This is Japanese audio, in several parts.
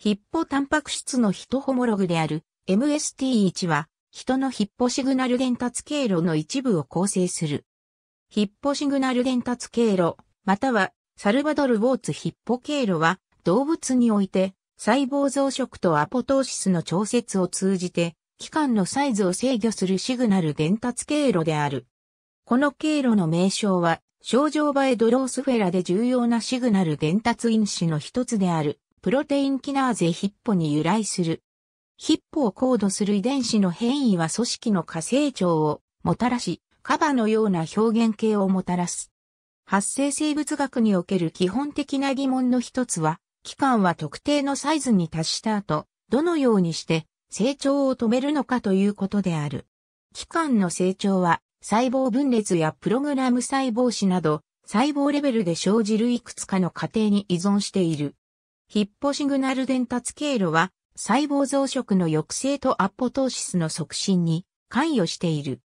ヒッポタンパク質のヒトホモログである MST1 は、人のヒッポシグナル伝達経路の一部を構成する。ヒッポシグナル伝達経路、またはサルバドル・ウォーツヒッポ経路は、動物において細胞増殖とアポトーシスの調節を通じて、器官のサイズを制御するシグナル伝達経路である。この経路の名称は、症状バエドロースフェラで重要なシグナル伝達因子の一つである。プロテインキナーゼヒッポに由来する。ヒッポを高度する遺伝子の変異は組織の過成長をもたらし、カバのような表現形をもたらす。発生生物学における基本的な疑問の一つは、期間は特定のサイズに達した後、どのようにして成長を止めるのかということである。期間の成長は細胞分裂やプログラム細胞子など細胞レベルで生じるいくつかの過程に依存している。ヒッポシグナル伝達経路は、細胞増殖の抑制とアポトーシスの促進に関与している。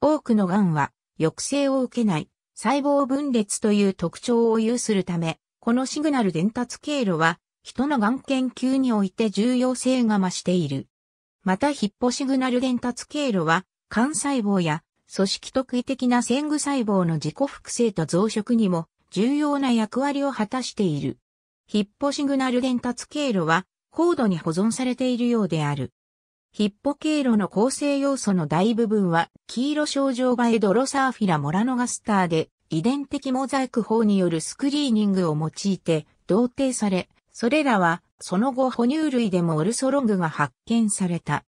多くの癌は、抑制を受けない、細胞分裂という特徴を有するため、このシグナル伝達経路は、人の癌研究において重要性が増している。またヒッポシグナル伝達経路は、肝細胞や組織特異的な線具細胞の自己複製と増殖にも重要な役割を果たしている。ヒッポシグナル伝達経路は高度に保存されているようである。ヒッポ経路の構成要素の大部分は黄色症状バエドロサーフィラモラノガスターで遺伝的モザイク法によるスクリーニングを用いて同定され、それらはその後哺乳類でもオルソロングが発見された。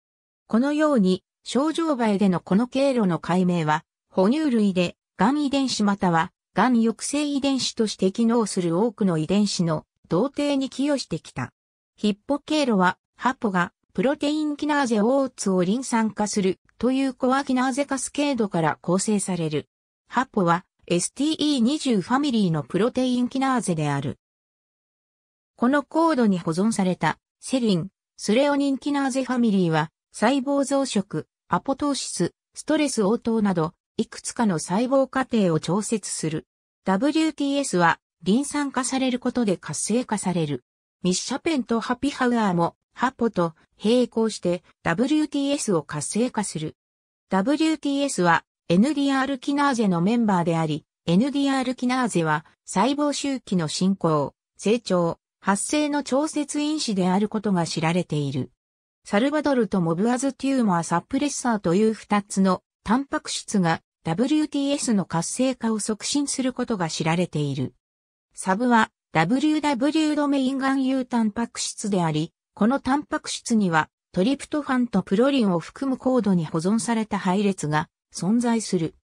このように症状バエでのこの経路の解明は哺乳類でがん遺伝子またはがん抑制遺伝子として機能する多くの遺伝子の童貞に寄与してきた。ヒッポ経路は、ハポがプロテインキナーゼオーツをリン酸化するというコアキナーゼカスケードから構成される。ハポは STE20 ファミリーのプロテインキナーゼである。このコードに保存されたセリン、スレオニンキナーゼファミリーは細胞増殖、アポトーシス、ストレス応答などいくつかの細胞過程を調節する。WTS はリン酸化されることで活性化される。ミッシャペンとハピハウアーも、ハポと並行して WTS を活性化する。WTS は NDR キナーゼのメンバーであり、NDR キナーゼは細胞周期の進行、成長、発生の調節因子であることが知られている。サルバドルとモブアズテューマーサプレッサーという二つのタンパク質が WTS の活性化を促進することが知られている。サブは WW ドメイン含有タンパク質であり、このタンパク質にはトリプトファンとプロリンを含むコードに保存された配列が存在する。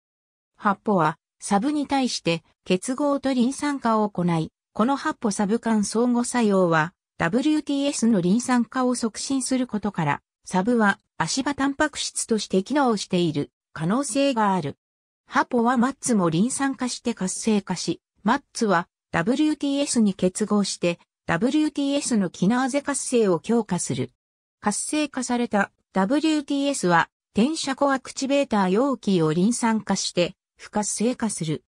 発ポはサブに対して結合とリン酸化を行い、この発ポサブ間相互作用は WTS のリン酸化を促進することから、サブは足場タンパク質として機能している可能性がある。ハポはマッツもリン酸化して活性化し、マッツは WTS に結合して WTS のキナーゼ活性を強化する。活性化された WTS は転写コアクチベーター容器をリン酸化して不活性化する。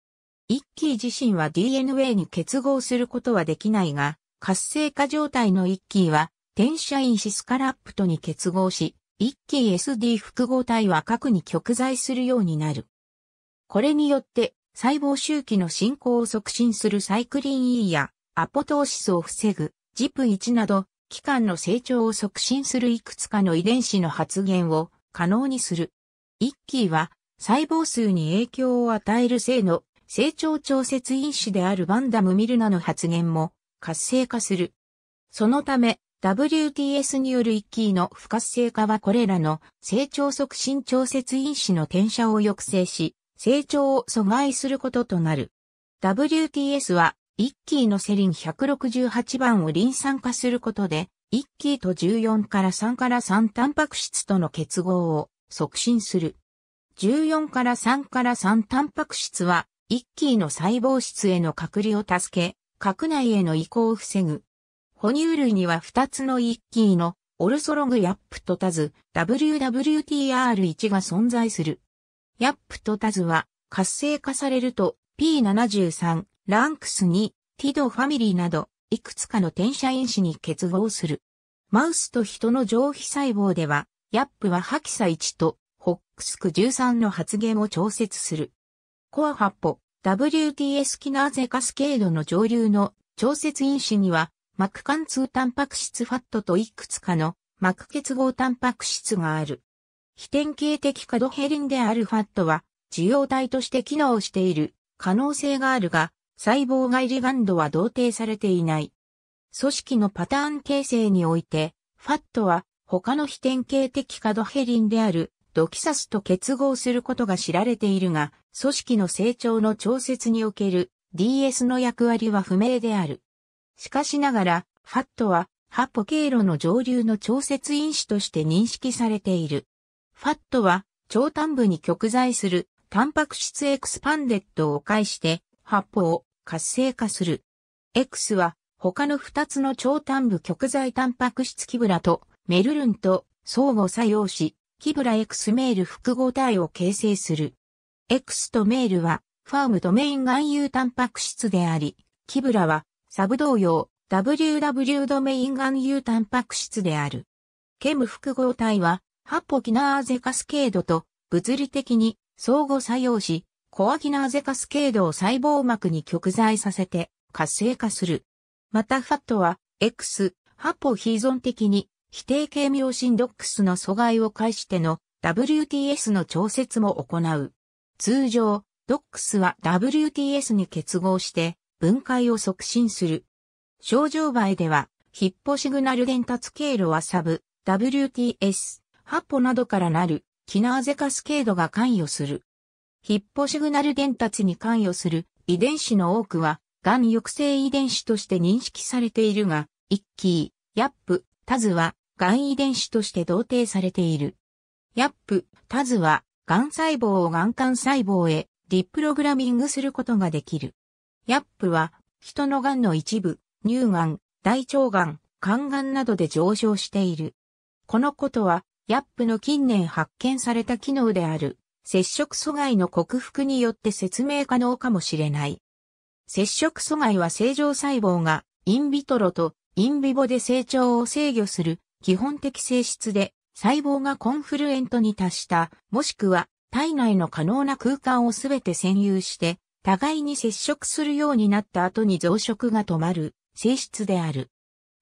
一キ自身は DNA に結合することはできないが、活性化状態の一キは転写インシスカラップトに結合し、一キ SD 複合体は核に極在するようになる。これによって細胞周期の進行を促進するサイクリン E やアポトーシスを防ぐジプ p 1など、器官の成長を促進するいくつかの遺伝子の発現を可能にする。一期は細胞数に影響を与える性の成長調節因子であるバンダムミルナの発現も活性化する。そのため WTS による一期の不活性化はこれらの成長促進調節因子の転写を抑制し、成長を阻害することとなる。WTS は、1キーのセリン168番をリン酸化することで、1キーと14から3から3タンパク質との結合を促進する。14から3から3タンパク質は、1キーの細胞質への隔離を助け、核内への移行を防ぐ。哺乳類には2つの1キーのオルソログヤップとたず WWTR1 が存在する。ヤップとタズは活性化されると P73、ランクス2、ティドファミリーなど、いくつかの転写因子に結合する。マウスと人の上皮細胞では、ヤップはハキサ1とホックスク13の発現を調節する。コア8歩、WTS キナーゼカスケードの上流の調節因子には、膜貫通タンパク質ファットといくつかの膜結合タンパク質がある。非典型的カドヘリンであるファットは、受容体として機能している可能性があるが、細胞外リガンドは同定されていない。組織のパターン形成において、ファットは他の非典型的カドヘリンであるドキサスと結合することが知られているが、組織の成長の調節における DS の役割は不明である。しかしながら、ファットは、ハポ経路の上流の調節因子として認識されている。ファットは、超端部に極在する、タンパク質エクスパンデッドを介して、発泡を活性化する。X は、他の2つの超端部極在タンパク質キブラとメルルンと相互作用し、キブラ X メール複合体を形成する。X とメールは、ファームドメイン含有タンパク質であり、キブラは、サブ同様、WW ドメイン含有タンパク質である。ケム複合体は、ハッポキナーゼカスケードと物理的に相互作用し、コアキナーゼカスケードを細胞膜に極在させて活性化する。またファットは X、ハポー依存的に否定形妙振ドックスの阻害を介しての WTS の調節も行う。通常、ドックスは WTS に結合して分解を促進する。症状媒では、ヒッポシグナル伝達経路はサブ、WTS。八歩などからなるキナーゼカスケードが関与する。ヒッポシグナル伝達に関与する遺伝子の多くは、がん抑制遺伝子として認識されているが、イッキー、ヤップ、タズは、がん遺伝子として同定されている。ヤップ、タズは、がん細胞をがん幹細胞へディプログラミングすることができる。ヤップは、人のがんの一部、乳がん、大腸がん、肝がんなどで上昇している。このことは、ヤップの近年発見された機能である、接触阻害の克服によって説明可能かもしれない。接触阻害は正常細胞がインビトロとインビボで成長を制御する基本的性質で細胞がコンフルエントに達したもしくは体内の可能な空間をすべて占有して互いに接触するようになった後に増殖が止まる性質である。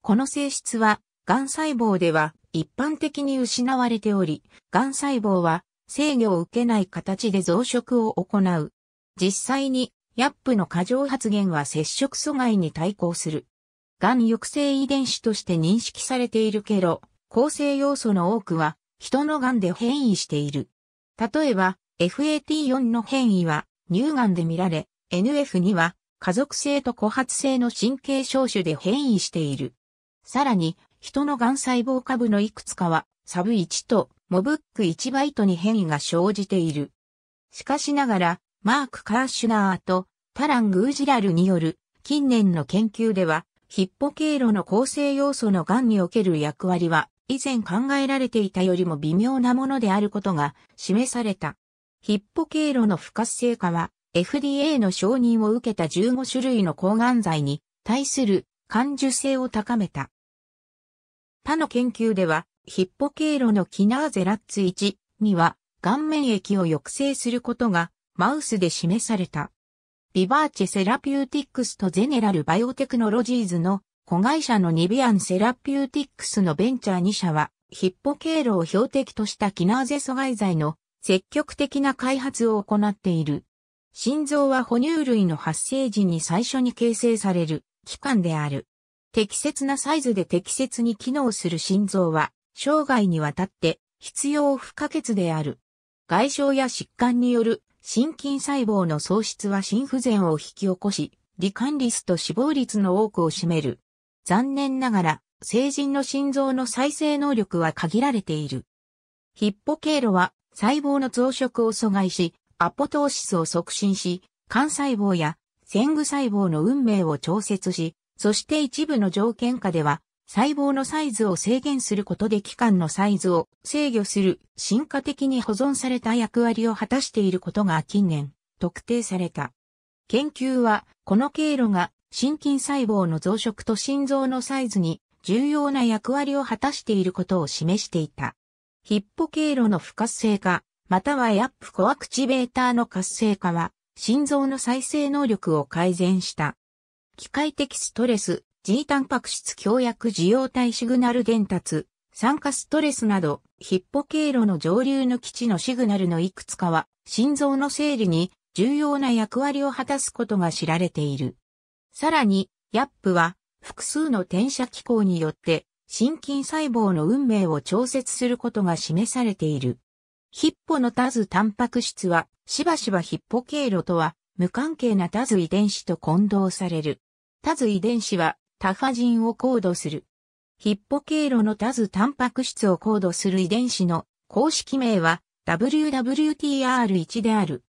この性質は、癌細胞では一般的に失われており、癌細胞は制御を受けない形で増殖を行う。実際に、ヤップの過剰発現は接触阻害に対抗する。癌抑制遺伝子として認識されているけど、構成要素の多くは、人の癌で変異している。例えば、FAT4 の変異は、乳癌で見られ、NF2 は、家族性と枯発性の神経症種で変異している。さらに、人の癌細胞株のいくつかは、サブ1とモブック1バイトに変異が生じている。しかしながら、マーク・カーシュナーとタラン・グージラルによる近年の研究では、ヒッポ経路の構成要素の癌における役割は、以前考えられていたよりも微妙なものであることが示された。ヒッポ経路の不活性化は FDA の承認を受けた15種類の抗がん剤に対する感受性を高めた。他の研究では、ヒッポ経路のキナーゼラッツ1には、顔面液を抑制することが、マウスで示された。ビバーチェセラピューティックスとゼネラルバイオテクノロジーズの子会社のニビアンセラピューティックスのベンチャー2社は、ヒッポ経路を標的としたキナーゼ阻害剤の積極的な開発を行っている。心臓は哺乳類の発生時に最初に形成される器官である。適切なサイズで適切に機能する心臓は、生涯にわたって必要不可欠である。外傷や疾患による心筋細胞の喪失は心不全を引き起こし、罹患率と死亡率の多くを占める。残念ながら、成人の心臓の再生能力は限られている。ヒッポ経路は細胞の増殖を阻害し、アポトーシスを促進し、幹細胞や線具細胞の運命を調節し、そして一部の条件下では、細胞のサイズを制限することで器官のサイズを制御する進化的に保存された役割を果たしていることが近年特定された。研究はこの経路が心筋細胞の増殖と心臓のサイズに重要な役割を果たしていることを示していた。ヒッポ経路の不活性化、またはエアップコアクチベーターの活性化は心臓の再生能力を改善した機械的ストレス、G タンパク質強薬受容体シグナル伝達、酸化ストレスなど、ヒッポ経路の上流の基地のシグナルのいくつかは、心臓の整理に重要な役割を果たすことが知られている。さらに、ヤップは、複数の転写機構によって、心筋細胞の運命を調節することが示されている。ヒッポのタズタンパク質は、しばしばヒッポ経路とは、無関係なタズ遺伝子と混同される。タズ遺伝子はタファジンをコードする。ヒッポ経路のタズタンパク質をコードする遺伝子の公式名は WWTR1 である。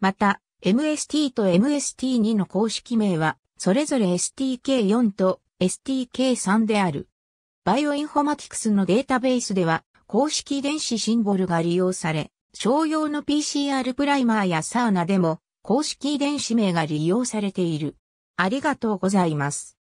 また、MST と MST2 の公式名は、それぞれ STK4 と STK3 である。バイオインフォマティクスのデータベースでは、公式電子シンボルが利用され、商用の PCR プライマーやサーナでも公式遺伝子名が利用されている。ありがとうございます。